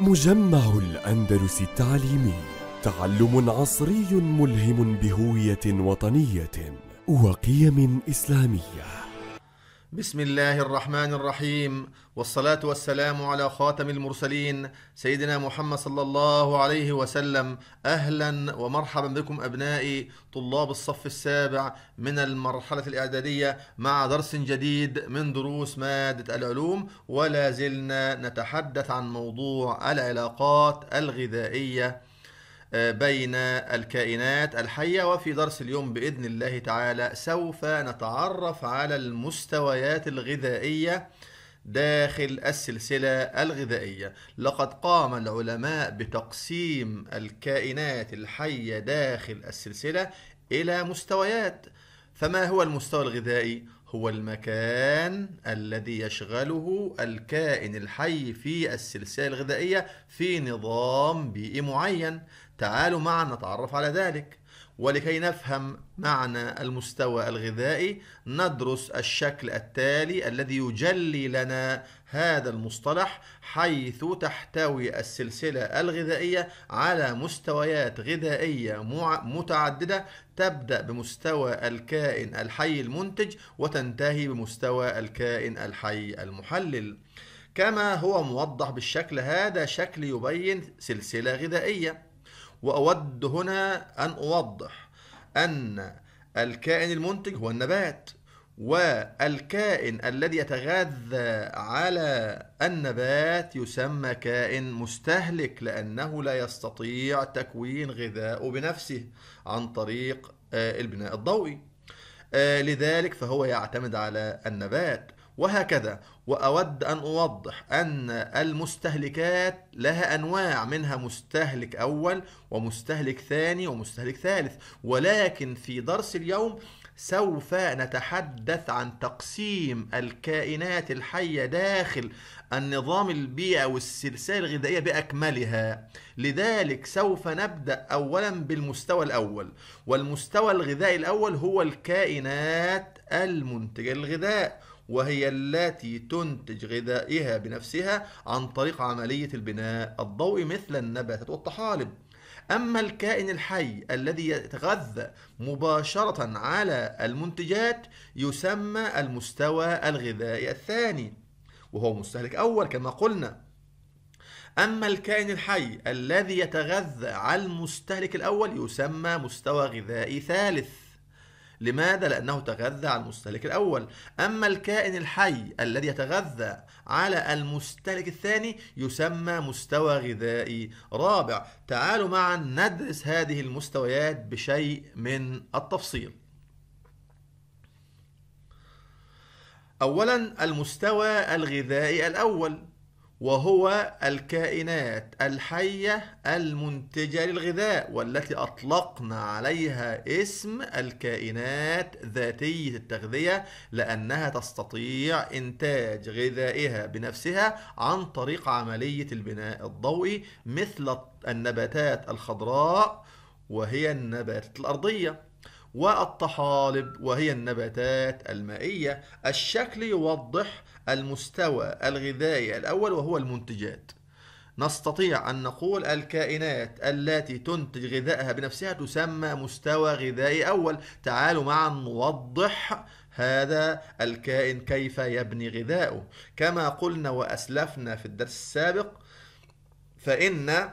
مجمع الأندلس التعليمي تعلم عصري ملهم بهوية وطنية وقيم إسلامية بسم الله الرحمن الرحيم والصلاة والسلام على خاتم المرسلين سيدنا محمد صلى الله عليه وسلم أهلا ومرحبا بكم أبنائي طلاب الصف السابع من المرحلة الإعدادية مع درس جديد من دروس مادة العلوم ولا زلنا نتحدث عن موضوع العلاقات الغذائية بين الكائنات الحية وفي درس اليوم بإذن الله تعالى سوف نتعرف على المستويات الغذائية داخل السلسلة الغذائية لقد قام العلماء بتقسيم الكائنات الحية داخل السلسلة إلى مستويات فما هو المستوى الغذائي؟ هو المكان الذي يشغله الكائن الحي في السلسلة الغذائية في نظام بيئي معين تعالوا معا نتعرف على ذلك ولكي نفهم معنى المستوى الغذائي ندرس الشكل التالي الذي يجلي لنا هذا المصطلح حيث تحتوي السلسلة الغذائية على مستويات غذائية متعددة تبدأ بمستوى الكائن الحي المنتج وتنتهي بمستوى الكائن الحي المحلل كما هو موضح بالشكل هذا شكل يبين سلسلة غذائية وأود هنا أن أوضح أن الكائن المنتج هو النبات والكائن الذي يتغذى على النبات يسمى كائن مستهلك لأنه لا يستطيع تكوين غذائه بنفسه عن طريق آه، البناء الضوئي آه، لذلك فهو يعتمد على النبات وهكذا وأود أن أوضح أن المستهلكات لها أنواع منها مستهلك أول ومستهلك ثاني ومستهلك ثالث ولكن في درس اليوم سوف نتحدث عن تقسيم الكائنات الحية داخل النظام البيئي أو السلسلة الغذائية بأكملها لذلك سوف نبدأ أولا بالمستوى الأول والمستوى الغذائي الأول هو الكائنات المنتجة للغذاء وهي التي تنتج غذائها بنفسها عن طريق عملية البناء الضوئي مثل النباتات والطحالب أما الكائن الحي الذي يتغذى مباشرة على المنتجات يسمى المستوى الغذائي الثاني وهو مستهلك أول كما قلنا أما الكائن الحي الذي يتغذى على المستهلك الأول يسمى مستوى غذائي ثالث لماذا؟ لأنه تغذى على المستهلك الأول أما الكائن الحي الذي يتغذى على المستهلك الثاني يسمى مستوى غذائي رابع تعالوا معا ندرس هذه المستويات بشيء من التفصيل أولا المستوى الغذائي الأول وهو الكائنات الحية المنتجة للغذاء والتي أطلقنا عليها اسم الكائنات ذاتية التغذية لأنها تستطيع إنتاج غذائها بنفسها عن طريق عملية البناء الضوئي مثل النباتات الخضراء وهي النباتات الأرضية والطحالب وهي النباتات المائية الشكل يوضح المستوى الغذائي الأول وهو المنتجات نستطيع أن نقول الكائنات التي تنتج غذائها بنفسها تسمى مستوى غذائي أول تعالوا معا نوضح هذا الكائن كيف يبني غذائه كما قلنا وأسلفنا في الدرس السابق فإن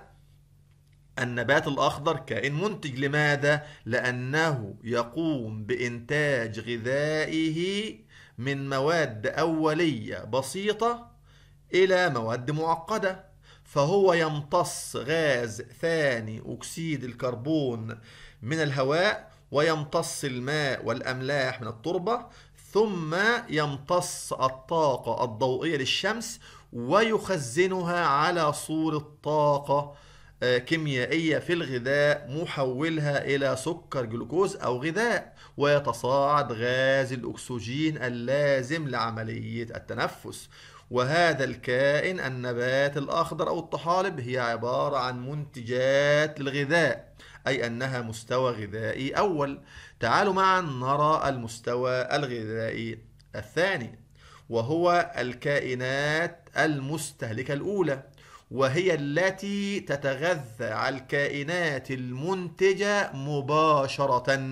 النبات الأخضر كائن منتج لماذا؟ لأنه يقوم بإنتاج غذائه من مواد أولية بسيطة إلى مواد معقدة فهو يمتص غاز ثاني أكسيد الكربون من الهواء ويمتص الماء والأملاح من التربة ثم يمتص الطاقة الضوئية للشمس ويخزنها على صورة طاقة آه، كيميائية في الغذاء محولها إلى سكر جلوكوز أو غذاء ويتصاعد غاز الأكسجين اللازم لعملية التنفس وهذا الكائن النبات الأخضر أو الطحالب هي عبارة عن منتجات للغذاء أي أنها مستوى غذائي أول تعالوا معا نرى المستوى الغذائي الثاني وهو الكائنات المستهلكة الأولى وهي التي تتغذى على الكائنات المنتجة مباشرة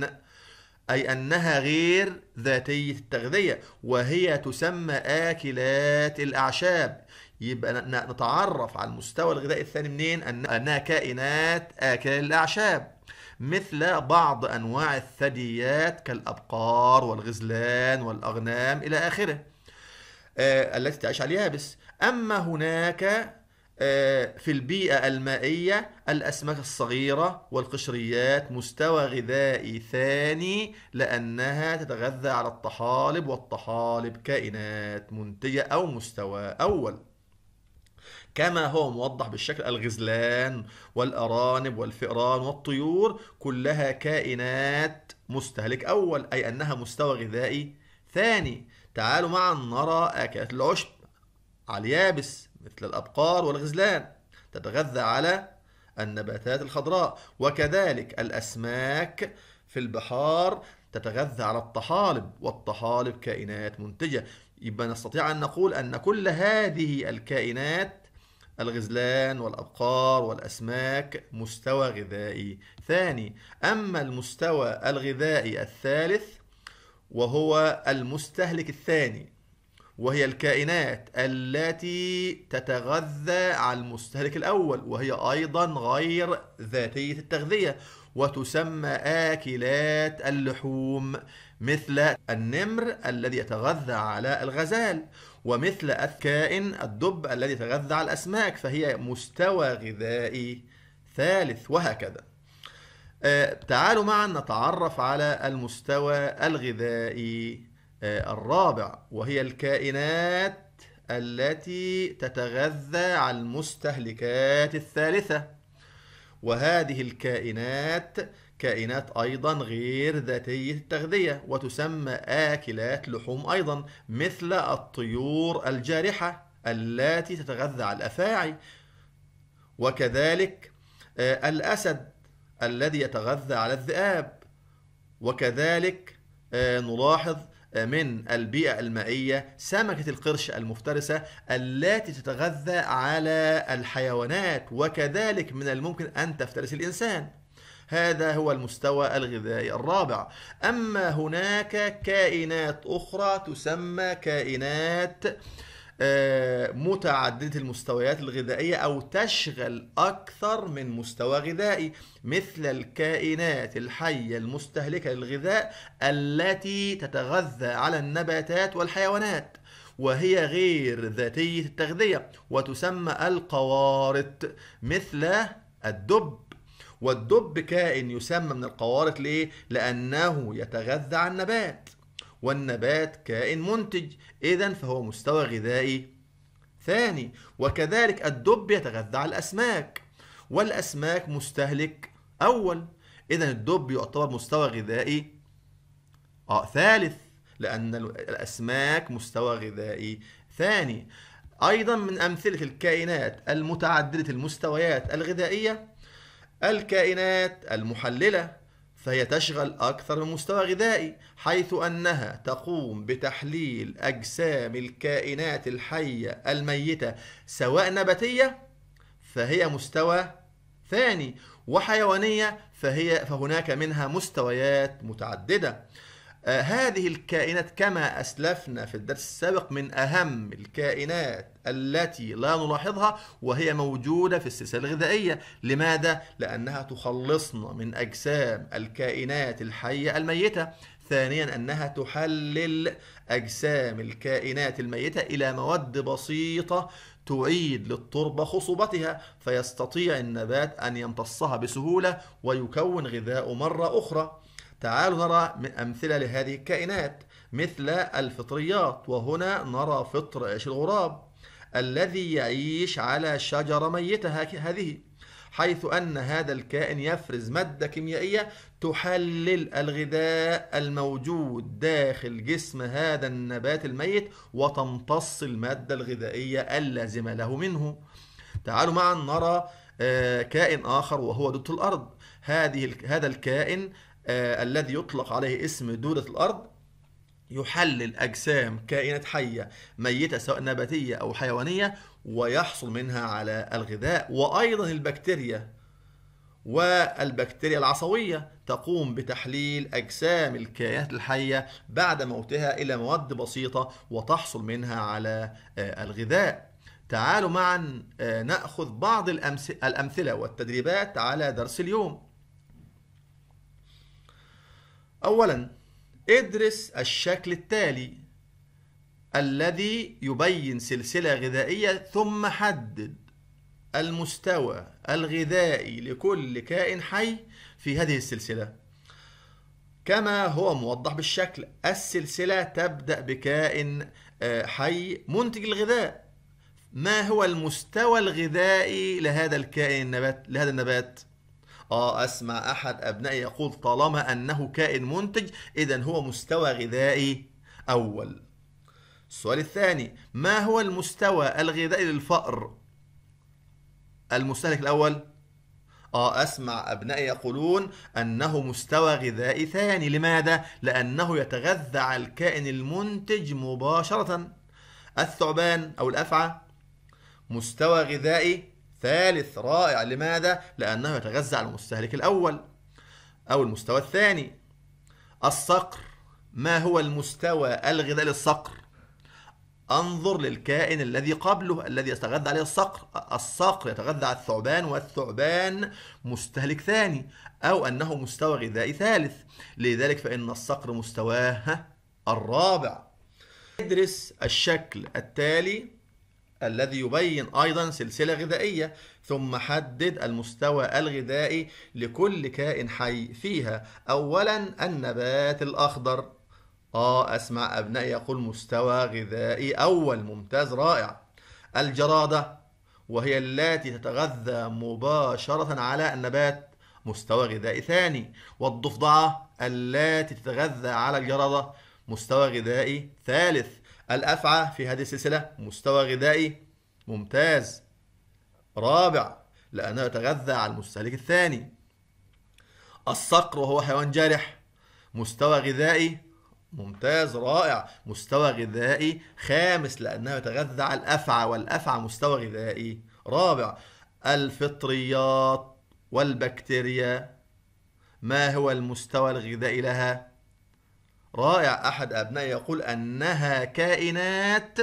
أي أنها غير ذاتية التغذية وهي تسمى آكلات الأعشاب يبقى نتعرف على المستوى الغذائي الثاني منين أنها كائنات آكل الأعشاب مثل بعض أنواع الثدييات كالأبقار والغزلان والأغنام إلى آخره آه التي تعيش على اليابس أما هناك في البيئة المائية الأسماك الصغيرة والقشريات مستوى غذائي ثاني لأنها تتغذى على الطحالب والطحالب كائنات منتجة أو مستوى أول كما هو موضح بالشكل الغزلان والأرانب والفئران والطيور كلها كائنات مستهلك أول أي أنها مستوى غذائي ثاني تعالوا معا نرى أكلات العشب على اليابس مثل الأبقار والغزلان تتغذى على النباتات الخضراء وكذلك الأسماك في البحار تتغذى على الطحالب والطحالب كائنات منتجة يبقى نستطيع أن نقول أن كل هذه الكائنات الغزلان والأبقار والأسماك مستوى غذائي ثاني أما المستوى الغذائي الثالث وهو المستهلك الثاني وهي الكائنات التي تتغذى على المستهلك الأول وهي أيضا غير ذاتية التغذية وتسمى آكلات اللحوم مثل النمر الذي يتغذى على الغزال ومثل الكائن الدب الذي يتغذى على الأسماك فهي مستوى غذائي ثالث وهكذا آه، تعالوا معا نتعرف على المستوى الغذائي آه، الرابع وهي الكائنات التي تتغذى على المستهلكات الثالثة وهذه الكائنات كائنات أيضا غير ذاتية التغذية وتسمى آكلات لحوم أيضا مثل الطيور الجارحة التي تتغذى على الأفاعي وكذلك آه، الأسد الذي يتغذى على الذئاب وكذلك آه، نلاحظ من البيئة المائية سمكة القرش المفترسة التي تتغذى على الحيوانات وكذلك من الممكن أن تفترس الإنسان هذا هو المستوى الغذائي الرابع أما هناك كائنات أخرى تسمى كائنات آه آه، متعددة المستويات الغذائية أو تشغل أكثر من مستوى غذائي مثل الكائنات الحية المستهلكة للغذاء التي تتغذى على النباتات والحيوانات وهي غير ذاتية التغذية وتسمى القوارض مثل الدب والدب كائن يسمى من القوارض ليه؟ لأنه يتغذى على النبات والنبات كائن منتج إذا فهو مستوى غذائي ثاني وكذلك الدب يتغذى على الأسماك والأسماك مستهلك أول إذا الدب يعتبر مستوى غذائي آه ثالث لأن الأسماك مستوى غذائي ثاني أيضا من أمثلة الكائنات المتعددة المستويات الغذائية الكائنات المحللة فهي تشغل أكثر من مستوى غذائي حيث أنها تقوم بتحليل أجسام الكائنات الحية الميتة سواء نباتية فهي مستوى ثاني وحيوانية فهي فهناك منها مستويات متعددة آه، هذه الكائنات كما أسلفنا في الدرس السابق من أهم الكائنات التي لا نلاحظها وهي موجودة في السلسلة الغذائية لماذا؟ لأنها تخلصنا من أجسام الكائنات الحية الميتة ثانيا أنها تحلل أجسام الكائنات الميتة إلى مواد بسيطة تعيد للتربة خصوبتها فيستطيع النبات أن يمتصها بسهولة ويكون غذاء مرة أخرى تعالوا نرى أمثلة لهذه الكائنات مثل الفطريات وهنا نرى فطر عيش الغراب الذي يعيش على شجرة ميتة هذه حيث أن هذا الكائن يفرز مادة كيميائية تحلل الغذاء الموجود داخل جسم هذا النبات الميت وتمتص المادة الغذائية اللازمة له منه تعالوا معا نرى آه، كائن آخر وهو دوت الأرض هذه هذا الكائن آه، الذي يطلق عليه اسم دودة الأرض يحلل أجسام كائنات حية ميتة سواء نباتية أو حيوانية ويحصل منها على الغذاء وأيضا البكتيريا والبكتيريا العصوية تقوم بتحليل أجسام الكائنات الحية بعد موتها إلى مواد بسيطة وتحصل منها على آه، الغذاء تعالوا معا آه، نأخذ بعض الأمثلة والتدريبات على درس اليوم أولا ادرس الشكل التالي الذي يبين سلسلة غذائية ثم حدد المستوى الغذائي لكل كائن حي في هذه السلسلة كما هو موضح بالشكل السلسلة تبدأ بكائن آه، حي منتج الغذاء ما هو المستوى الغذائي لهذا الكائن النبات لهذا النبات اه اسمع احد ابنائي يقول طالما انه كائن منتج اذا هو مستوى غذائي اول السؤال الثاني ما هو المستوى الغذائي للفأر المستهلك الاول اه اسمع ابنائي يقولون انه مستوى غذائي ثاني لماذا لانه يتغذى على الكائن المنتج مباشره الثعبان او الافعى مستوى غذائي ثالث رائع لماذا؟ لأنه يتغذى على المستهلك الأول أو المستوى الثاني الصقر ما هو المستوى الغذائي للصقر؟ انظر للكائن الذي قبله الذي يتغذى عليه الصقر الصقر يتغذى على الثعبان والثعبان مستهلك ثاني أو أنه مستوى غذائي ثالث لذلك فإن الصقر مستواه الرابع ادرس الشكل التالي الذي يبين أيضا سلسلة غذائية ثم حدد المستوى الغذائي لكل كائن حي فيها أولا النبات الأخضر آه أسمع أبنائي يقول مستوى غذائي أول ممتاز رائع الجرادة وهي التي تتغذى مباشرة على النبات مستوى غذائي ثاني والضفدعة التي تتغذى على الجرادة مستوى غذائي ثالث الأفعى في هذه السلسلة مستوى غذائي ممتاز رابع لأنه يتغذى على المستهلك الثاني الصقر وهو حيوان جارح مستوى غذائي ممتاز رائع مستوى غذائي خامس لأنه يتغذى على الأفعى والأفعى مستوى غذائي رابع الفطريات والبكتيريا ما هو المستوى الغذائي لها رائع أحد أبنائي يقول أنها كائنات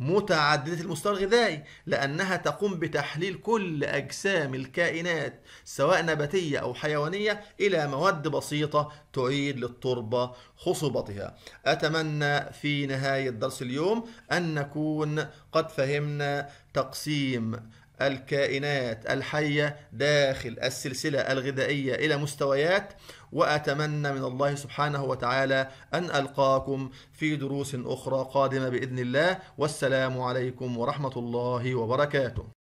متعددة المستوى الغذائي لأنها تقوم بتحليل كل أجسام الكائنات سواء نباتية أو حيوانية إلى مواد بسيطة تعيد للتربة خصوبتها أتمنى في نهاية درس اليوم أن نكون قد فهمنا تقسيم الكائنات الحية داخل السلسلة الغذائية إلى مستويات وأتمنى من الله سبحانه وتعالى أن ألقاكم في دروس أخرى قادمة بإذن الله والسلام عليكم ورحمة الله وبركاته